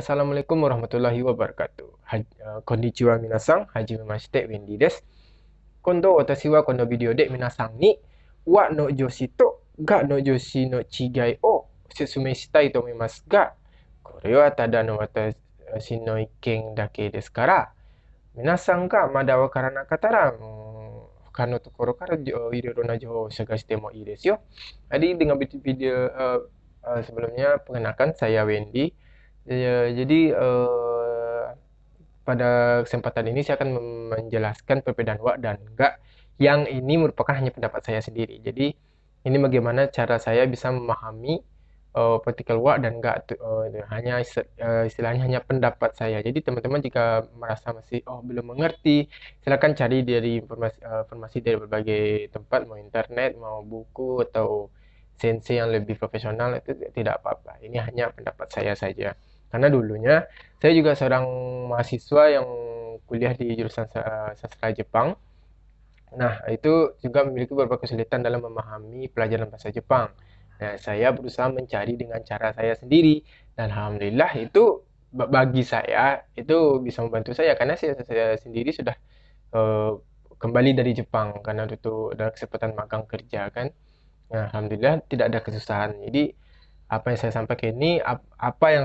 Assalamualaikum warahmatullahi wabarakatuh. Uh, konnichiwa minasang, haji memasite Wendy des. Kondo watashi wa kono video de minasang ni wa no joshi to ga no joshi no chigai o sesume shitai to omimasu ga kore wa tada no watashi uh, no iken dake desu kara minasang ga mada wakara nakatara ka no tokoro kara iroro na jōhō shagashite mo ii desu yo. Jadi dengan video uh, uh, sebelumnya perkenalkan saya Wendy Ya, jadi eh, pada kesempatan ini saya akan menjelaskan perbedaan wak dan enggak, yang ini merupakan hanya pendapat saya sendiri. Jadi ini bagaimana cara saya bisa memahami, eee, eh, partikel wak dan enggak eh, hanya istilahnya hanya pendapat saya. Jadi teman-teman jika merasa masih, "Oh, belum mengerti," silakan cari dari informasi informasi dari berbagai tempat, mau internet, mau buku, atau sensei yang lebih profesional, itu tidak apa-apa. Ini hanya pendapat saya saja. Karena dulunya saya juga seorang mahasiswa yang kuliah di jurusan sastra Jepang. Nah, itu juga memiliki beberapa kesulitan dalam memahami pelajaran bahasa Jepang. Nah, saya berusaha mencari dengan cara saya sendiri. Dan alhamdulillah itu bagi saya itu bisa membantu saya karena saya, saya sendiri sudah uh, kembali dari Jepang karena itu ada kesempatan magang kerja kan. Nah, alhamdulillah tidak ada kesusahan. Jadi apa yang saya sampaikan ini apa yang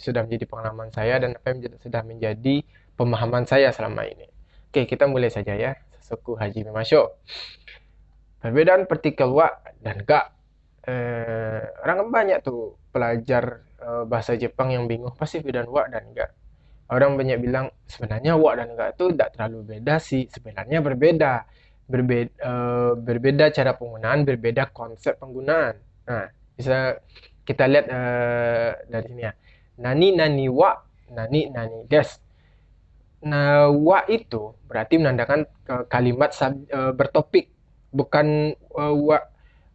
sudah, menjadi pengalaman saya dan apa yang sudah menjadi pemahaman saya selama ini. Oke, kita mulai saja ya. Sesuku Haji Mimasyo. Perbedaan partikel wa dan ga. Eh, orang kan banyak tuh pelajar eh, bahasa Jepang yang bingung pasti perbedaan wa dan ga. Orang banyak bilang sebenarnya wa dan ga itu tidak terlalu beda sih, sebenarnya berbeda. Berbeda, eh, berbeda cara penggunaan, berbeda konsep penggunaan. Nah, bisa kita lihat uh, dari sini ya. Nani nani wa nani nani des. Nah, wa itu berarti menandakan uh, kalimat sub, uh, eh, bertopik, bukan uh, wa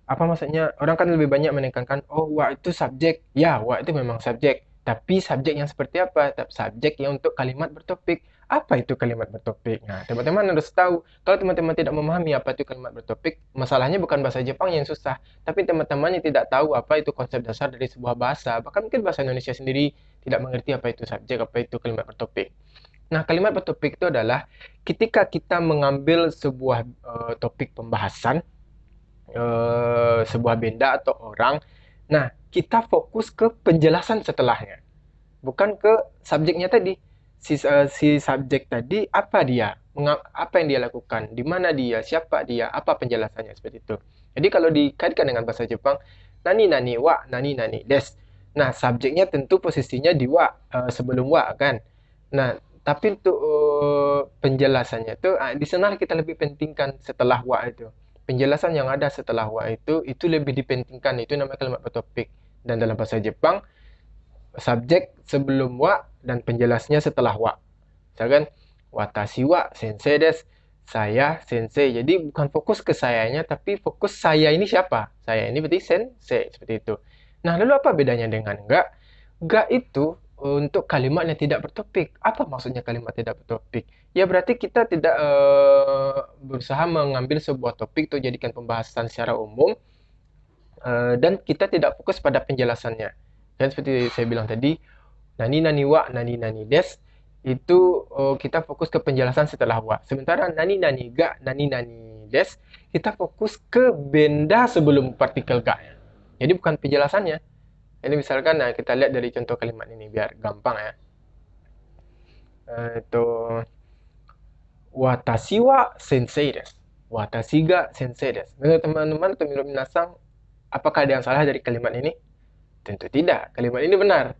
apa maksudnya? Orang kan lebih banyak menekankan oh wa itu subjek. Ya, wa itu memang subjek. Tapi subjek yang seperti apa? Subjek yang untuk kalimat bertopik apa itu kalimat bertopik? Nah, teman-teman harus tahu. Kalau teman-teman tidak memahami apa itu kalimat bertopik, masalahnya bukan bahasa Jepang yang susah, tapi teman-teman yang tidak tahu apa itu konsep dasar dari sebuah bahasa, bahkan mungkin bahasa Indonesia sendiri tidak mengerti apa itu subjek, apa itu kalimat bertopik. Nah, kalimat bertopik itu adalah ketika kita mengambil sebuah uh, topik pembahasan, uh, sebuah benda atau orang, nah, kita fokus ke penjelasan setelahnya, bukan ke subjeknya tadi si uh, si subjek tadi apa dia apa yang dia lakukan di mana dia siapa dia apa penjelasannya seperti itu jadi kalau dikaitkan dengan bahasa Jepang nani nani wa nani nani des nah subjeknya tentu posisinya di wa uh, sebelum wa kan nah tapi untuk uh, penjelasannya itu uh, di sana kita lebih pentingkan setelah wa itu penjelasan yang ada setelah wa itu itu lebih dipentingkan itu namanya kalimat topik dan dalam bahasa Jepang subjek sebelum wa dan penjelasnya setelah wa. Misalkan watashi wa sensei des, saya sensei. Jadi bukan fokus ke sayanya tapi fokus saya ini siapa? Saya ini berarti sensei seperti itu. Nah, lalu apa bedanya dengan enggak? Enggak itu untuk kalimat yang tidak bertopik. Apa maksudnya kalimat tidak bertopik? Ya berarti kita tidak uh, berusaha mengambil sebuah topik untuk jadikan pembahasan secara umum uh, dan kita tidak fokus pada penjelasannya. Dan seperti saya bilang tadi, nani nani wa nani nani des itu uh, kita fokus ke penjelasan setelah wa sementara nani nani ga nani nani des kita fokus ke benda sebelum partikel ga ya. jadi bukan penjelasannya ini misalkan nah kita lihat dari contoh kalimat ini biar gampang ya itu eh, watashi wa sensei des watashi ga sensei des menurut teman-teman atau minasang apakah ada yang salah dari kalimat ini tentu tidak kalimat ini benar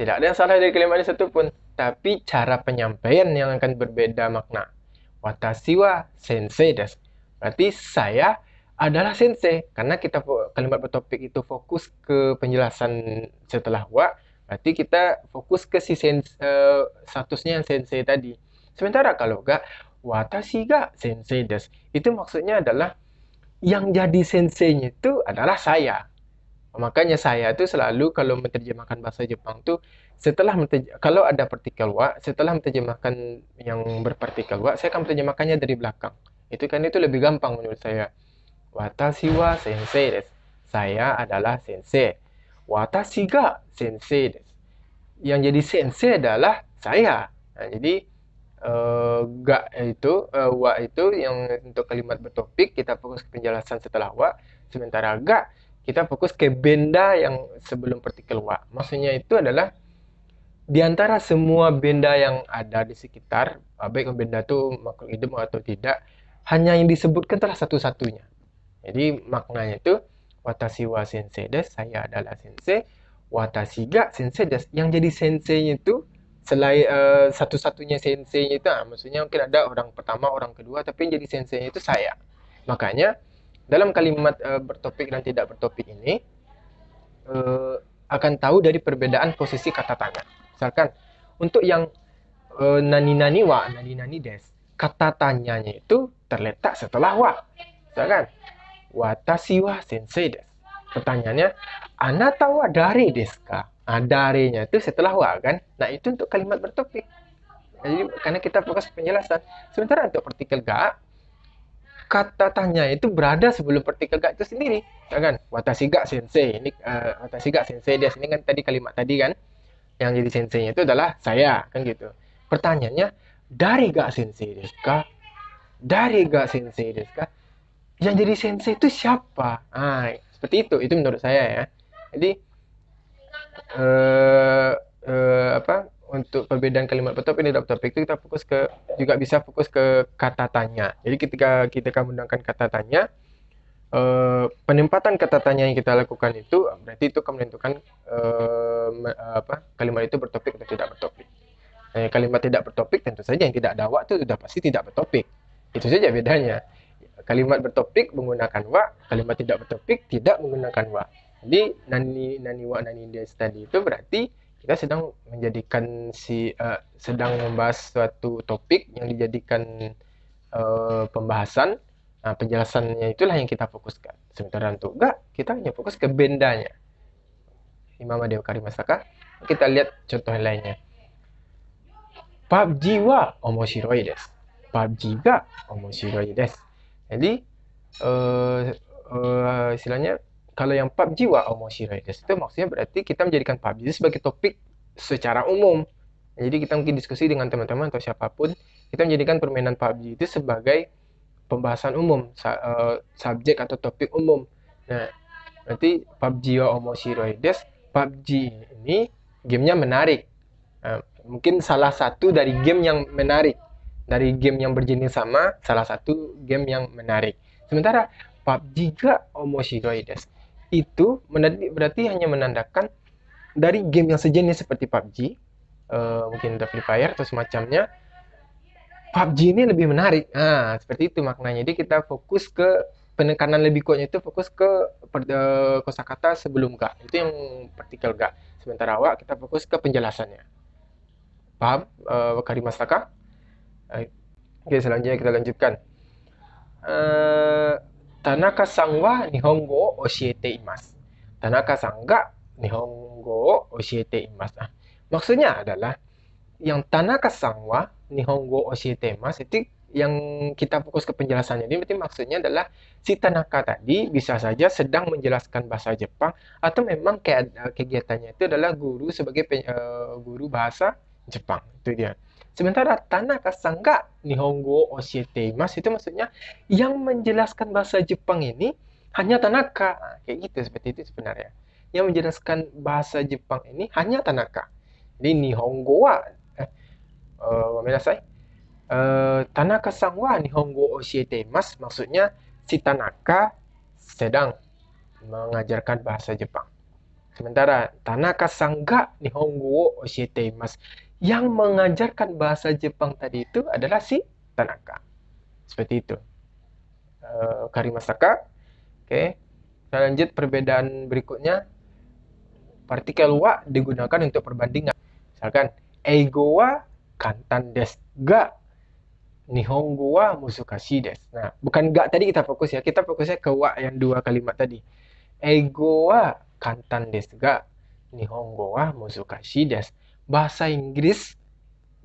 tidak ada yang salah dari kalimat ini pun, tapi cara penyampaian yang akan berbeda makna. wa sensei des. Berarti saya adalah sensei karena kita kalimat bertopik itu fokus ke penjelasan setelah wa berarti kita fokus ke si sense, uh, statusnya yang sensei tadi sementara kalau enggak watashi ga sensei des itu maksudnya adalah yang jadi senseinya itu adalah saya Makanya saya tuh selalu kalau menerjemahkan bahasa Jepang tuh setelah kalau ada partikel wa, setelah menerjemahkan yang berpartikel wa, saya akan menerjemahkannya dari belakang. Itu kan itu lebih gampang menurut saya. Watashi wa sensei desu. Saya adalah sensei. Watashi ga sensei desu. Yang jadi sensei adalah saya. Nah, jadi uh, ga itu uh, wa itu yang untuk kalimat bertopik kita fokus ke penjelasan setelah wa sementara ga kita fokus ke benda yang sebelum partikel wa. Maksudnya itu adalah di antara semua benda yang ada di sekitar, baik benda itu makhluk hidup atau tidak, hanya yang disebutkan telah satu-satunya. Jadi maknanya itu watashi wa sensei des, saya adalah sensei, watashi ga sensei des. Yang jadi senseinya itu selain uh, satu-satunya senseinya itu, nah, maksudnya mungkin ada orang pertama, orang kedua, tapi yang jadi senseinya itu saya. Makanya dalam kalimat uh, bertopik dan tidak bertopik ini uh, akan tahu dari perbedaan posisi kata tangan. Misalkan untuk yang uh, eh, nani nani wa nani nani des kata tanyanya itu terletak setelah wa. Misalkan watashi wa sensei des. Pertanyaannya ana tawa dari deska. Nah, darinya itu setelah wa kan. Nah, itu untuk kalimat bertopik. Jadi karena kita fokus penjelasan. Sementara untuk partikel ga kata tanya itu berada sebelum partikel gak itu sendiri ya kan watashi ga sensei ini uh, eh, watashi ga sensei dia sini kan tadi kalimat tadi kan yang jadi senseinya itu adalah saya kan gitu pertanyaannya dari gak sensei deska dari gak sensei deska yang jadi sensei itu siapa ah seperti itu itu menurut saya ya jadi eh, uh, untuk perbedaan kalimat betul ini dalam topik itu kita fokus ke juga bisa fokus ke kata tanya. Jadi ketika kita akan menggunakan kata tanya, eh, penempatan kata tanya yang kita lakukan itu berarti itu akan menentukan eh, apa kalimat itu bertopik atau tidak bertopik. Nah, kalimat tidak bertopik tentu saja yang tidak ada wa itu sudah pasti tidak bertopik. Itu saja bedanya. Kalimat bertopik menggunakan wa, kalimat tidak bertopik tidak menggunakan wa. Jadi nani nani wa nani des tadi itu berarti kita sedang menjadikan si uh, sedang membahas suatu topik yang dijadikan uh, pembahasan nah penjelasannya itulah yang kita fokuskan sementara untuk enggak kita hanya fokus ke bendanya Imam dewa Karimasaka kita lihat contoh lainnya PUBG wa omoshiroi desu PUBG ga omoshiroi desu jadi uh, uh, istilahnya kalau yang PUBG wa omoshiraides itu maksudnya berarti kita menjadikan PUBG sebagai topik secara umum. Jadi kita mungkin diskusi dengan teman-teman atau siapapun, kita menjadikan permainan PUBG itu sebagai pembahasan umum, eh, subjek atau topik umum. Nah, berarti PUBG wa omoshiraides, PUBG ini gamenya menarik. Nah, mungkin salah satu dari game yang menarik dari game yang berjenis sama salah satu game yang menarik. Sementara PUBG juga Omoshiroides itu berarti, hanya menandakan dari game yang sejenis seperti PUBG, uh, eh, mungkin The Free Fire atau semacamnya, PUBG ini lebih menarik. Nah, seperti itu maknanya. Jadi kita fokus ke penekanan lebih kuatnya itu fokus ke uh, kosakata sebelum gak. Itu yang partikel gak Sementara awak kita fokus ke penjelasannya. Paham, uh, eh, Karimastaka? Oke, okay, selanjutnya kita lanjutkan. Uh, Tanaka san wa nihongo o oshiete imasu. Tanaka san ga nihongo o oshiete imasu. Nah, maksudnya adalah yang Tanaka san wa nihongo o oshiete imasu itu yang kita fokus ke penjelasannya ini berarti maksudnya adalah si Tanaka tadi bisa saja sedang menjelaskan bahasa Jepang atau memang eh, kegiatannya itu adalah guru sebagai uh, guru bahasa Jepang itu dia. Sementara Tanaka Sangga Nihongo Mas itu maksudnya yang menjelaskan bahasa Jepang ini hanya Tanaka. Nah, kayak gitu seperti itu sebenarnya. Yang menjelaskan bahasa Jepang ini hanya Tanaka. Jadi Nihongo wa eh, uh, saya. Uh, eh, Tanaka Sang wa Nihongo Mas maksudnya si Tanaka sedang mengajarkan bahasa Jepang. Sementara Tanaka Sangga Nihongo Mas yang mengajarkan bahasa Jepang tadi itu adalah si Tanaka. Seperti itu. Uh, eh, Karimasaka. Oke. Okay. Kita lanjut perbedaan berikutnya. Partikel wa digunakan untuk perbandingan. Misalkan, eigo wa kantan des ga nihongo wa musukashi des. Nah, bukan ga tadi kita fokus ya. Kita fokusnya ke wa yang dua kalimat tadi. Eigo wa kantan des ga nihongo wa musukashi desu bahasa Inggris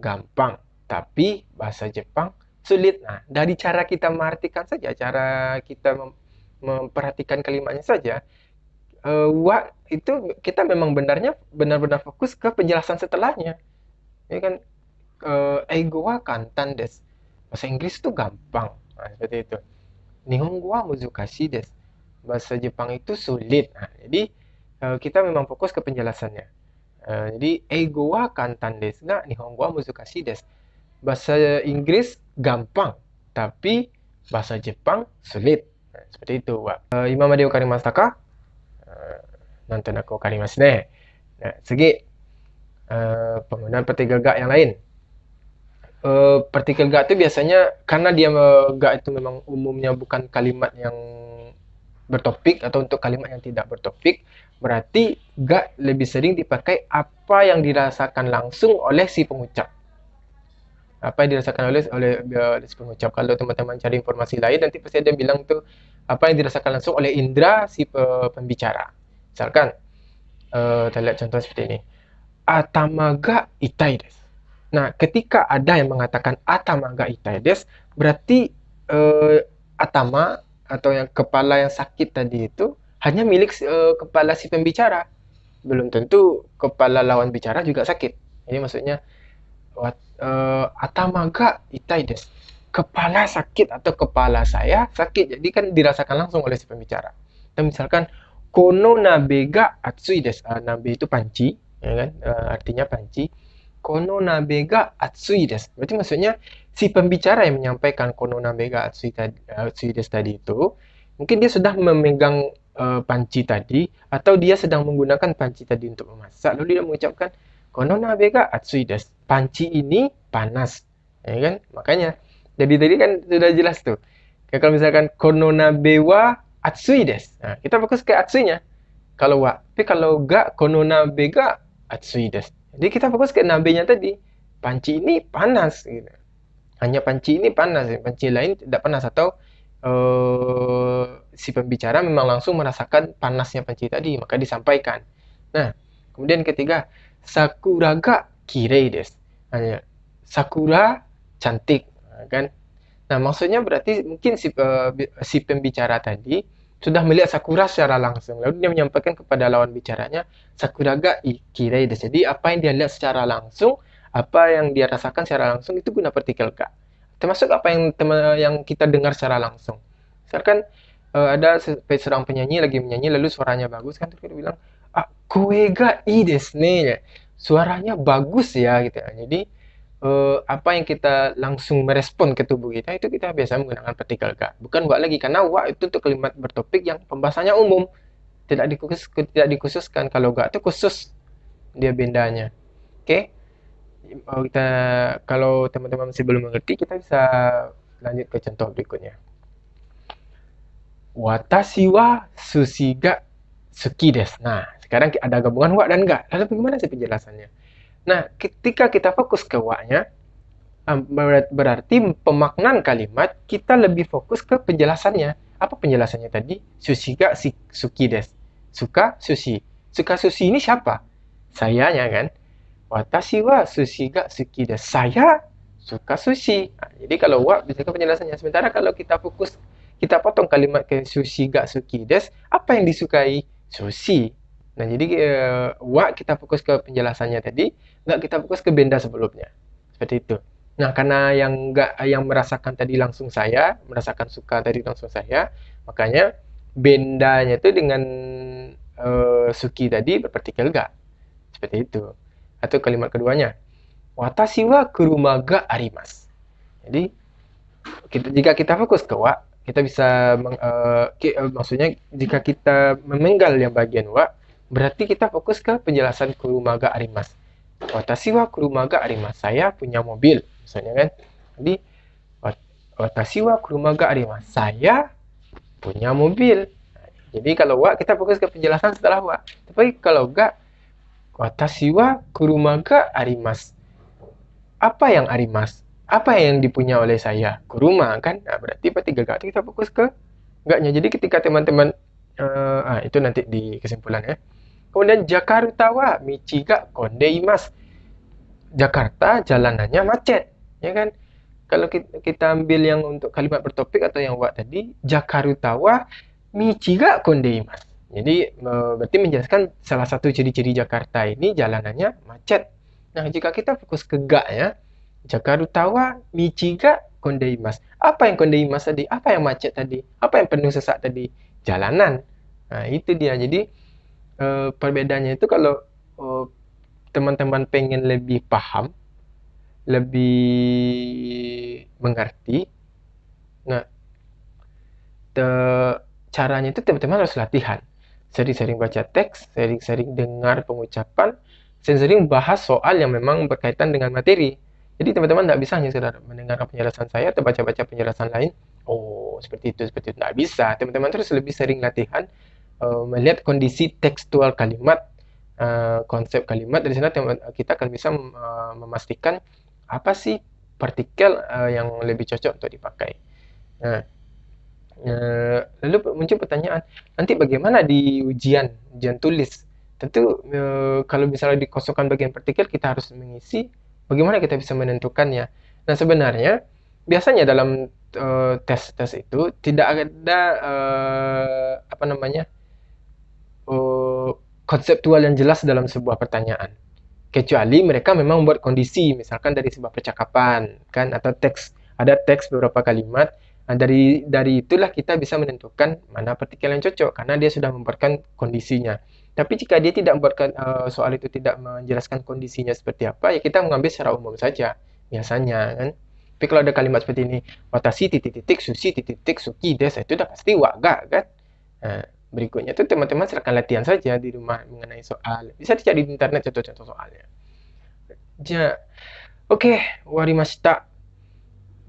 gampang, tapi bahasa Jepang sulit. Nah, dari cara kita mengartikan saja, cara kita mem memperhatikan kalimatnya saja, uh, eh, wa itu kita memang benarnya benar-benar fokus ke penjelasan setelahnya. Ini ya kan uh, ego wa kantan des. Bahasa Inggris itu gampang. Nah, seperti itu. Nihongo wa muzukashi des. Bahasa Jepang itu sulit. Nah, jadi eh, kita memang fokus ke penjelasannya. Eh, jadi ego wa kantan desu ga nihongo wa muzukashi desu. Bahasa Inggris gampang, tapi bahasa Jepang sulit. Nah, seperti itu, wa. Uh, eh, imam ade okarimasu ka? Uh, eh, nonton aku okarimasu ne. Nah, segi uh, penggunaan partikel ga yang lain. Uh, partikel ga itu biasanya karena dia uh, ga itu memang umumnya bukan kalimat yang bertopik atau untuk kalimat yang tidak bertopik, Berarti gak lebih sering dipakai apa yang dirasakan langsung oleh si pengucap. Apa yang dirasakan oleh oleh, oleh si pengucap. Kalau teman-teman cari informasi lain nanti pasti ada yang bilang tuh apa yang dirasakan langsung oleh indera si pe pembicara. Misalkan uh, kita lihat contoh seperti ini. Atamaga itai desu. Nah, ketika ada yang mengatakan atamaga itai desu, berarti uh, atama atau yang kepala yang sakit tadi itu hanya milik uh, kepala si pembicara. Belum tentu kepala lawan bicara juga sakit. Ini maksudnya wat, uh, atamaga itai Kepala sakit atau kepala saya sakit. Jadi kan dirasakan langsung oleh si pembicara. Dan misalkan kono nabega atsui des. Uh, ah, nabe itu panci, ya kan? Uh, artinya panci. Kono nabega atsui des. Berarti maksudnya si pembicara yang menyampaikan kono nabega atsui, tadi, atsui tadi itu mungkin dia sudah memegang uh, panci tadi atau dia sedang menggunakan panci tadi untuk memasak lalu dia mengucapkan konona bega atsui des Panci ini panas. Ya kan? Makanya jadi tadi kan sudah jelas tuh. Kayak kalau misalkan konona bewa atsui des Nah, kita fokus ke atsuinya. Kalau wa, tapi kalau ga konona bega atsui des Jadi kita fokus ke nabenya tadi. Panci ini panas gitu. Hanya panci ini panas, ya. panci lain tidak panas atau eh, si pembicara memang langsung merasakan panasnya panci tadi, maka disampaikan. Nah, kemudian ketiga, sakura sakuraga kirei des. Hanya sakura cantik, kan? Nah, maksudnya berarti mungkin si, uh, si pembicara tadi sudah melihat sakura secara langsung. Lalu dia menyampaikan kepada lawan bicaranya, sakura sakuraga kirei des. Jadi, apa yang dia lihat secara langsung, apa yang dia rasakan secara langsung itu guna partikel ga termasuk apa yang teman yang kita dengar secara langsung misalkan uh, ada seorang penyanyi lagi menyanyi lalu suaranya bagus kan terus bilang ah kowe ga i desu ya. suaranya bagus ya gitu ya jadi uh, apa yang kita langsung merespon ke tubuh kita itu kita biasa menggunakan partikel ga bukan buat lagi karena wa itu untuk kalimat bertopik yang pembahasannya umum tidak dikhusus tidak dikhususkan kalau ga itu khusus dia bendanya oke okay? kalau oh, kita kalau teman-teman masih belum mengerti kita bisa lanjut ke contoh berikutnya watashi wa sushi ga suki desu nah sekarang ada gabungan wa dan ga lalu bagaimana sih penjelasannya nah ketika kita fokus ke wa-nya berarti pemaknaan kalimat kita lebih fokus ke penjelasannya. Apa penjelasannya tadi? Sushi ga si, suki desu. Suka sushi. Suka sushi ini siapa? Sayanya kan? Watashi wa sushi ga suki de Saya suka sushi. Ha, nah, jadi kalau wa bisa penjelasannya. Sementara kalau kita fokus kita potong kalimat ke sushi ga suki des apa yang disukai? Sushi. Nah, jadi uh, eh, wa kita fokus ke penjelasannya tadi, nggak kita fokus ke benda sebelumnya. Seperti itu. Nah, karena yang nggak yang merasakan tadi langsung saya, merasakan suka tadi langsung saya, makanya bendanya itu dengan uh, suki tadi berpartikel gak. Seperti itu atau kalimat keduanya. Watashi wa kuruma ga arimas. Jadi kita, jika kita fokus ke wa, kita bisa meng, uh, ki, uh, maksudnya jika kita memenggal yang bagian wa, berarti kita fokus ke penjelasan kuruma ga arimas. Watashi wa kuruma ga arimas. Saya punya mobil, misalnya kan. Jadi watashi wa kuruma ga arimas. Saya punya mobil. Jadi kalau wa kita fokus ke penjelasan setelah wa. Tapi kalau ga Watashi wa kuruma ga arimasu. Apa yang arimasu? Apa yang dipunya oleh saya? Kuruma kan? Nah, berarti apa tiga kata kita fokus ke enggaknya. Jadi ketika teman-teman uh, ah, itu nanti di kesimpulan ya. Kemudian Jakarta wa ga kondeimas. Jakarta jalanannya macet, ya kan? Kalau kita, ambil yang untuk kalimat bertopik atau yang wa tadi, Jakarta wa michiga kondeimas jadi berarti menjelaskan salah satu ciri-ciri Jakarta ini jalanannya macet. Nah, jika kita fokus ke ga ya, Jakarta Utara, Michiga, Kondeimas. Apa yang Kondeimas tadi? Apa yang macet tadi? Apa yang penuh sesak tadi? Jalanan. Nah, itu dia. Jadi e, perbedaannya itu kalau e, teman-teman pengen lebih paham, lebih mengerti, nah caranya itu teman-teman harus latihan sering-sering baca teks, sering-sering dengar pengucapan, sering-sering bahas soal yang memang berkaitan dengan materi. Jadi teman-teman tidak bisa hanya sekedar mendengarkan penjelasan saya atau baca-baca penjelasan lain. Oh, seperti itu, seperti itu. Tidak bisa. Teman-teman terus lebih sering latihan uh, melihat kondisi tekstual kalimat, uh, konsep kalimat. Dari sana teman kita akan bisa eh, memastikan apa sih partikel uh, yang lebih cocok untuk dipakai. Nah, Eh, lalu muncul pertanyaan, nanti bagaimana di ujian, ujian tulis? Tentu, eh, kalau misalnya dikosongkan bagian partikel kita harus mengisi, bagaimana kita bisa menentukannya? Nah, sebenarnya biasanya dalam, eh, tes-tes itu tidak ada, apa namanya, konseptual yang jelas dalam sebuah pertanyaan. Kecuali mereka memang membuat kondisi, misalkan dari sebuah percakapan, kan, atau teks, ada teks beberapa kalimat Nah, dari dari itulah kita bisa menentukan mana partikel yang cocok karena dia sudah membuatkan kondisinya. Tapi jika dia tidak membuatkan uh, soal itu tidak menjelaskan kondisinya seperti apa, ya kita mengambil secara umum saja biasanya kan. Tapi kalau ada kalimat seperti ini, Watashi titik-titik sushi titik-titik suki desa itu sudah pasti waga kan. Nah, berikutnya itu teman-teman silakan latihan saja di rumah mengenai soal. Bisa dicari di internet contoh-contoh soalnya. Ja, oke, okay, warimashita.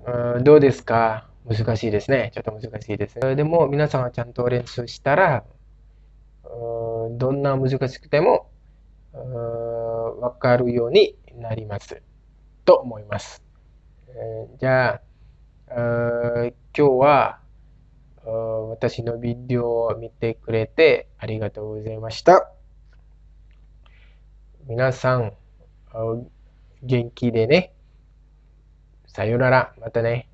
Uh, eh, do desu ka? 難しいですね。ちょっと難しいです。でも、皆さんがちゃんと練習したら、どんな難しくても、わかるようになります。と思います。じゃあ、今日は、私のビデオを見てくれてありがとうございました。皆さん、元気でね。さよなら。またね。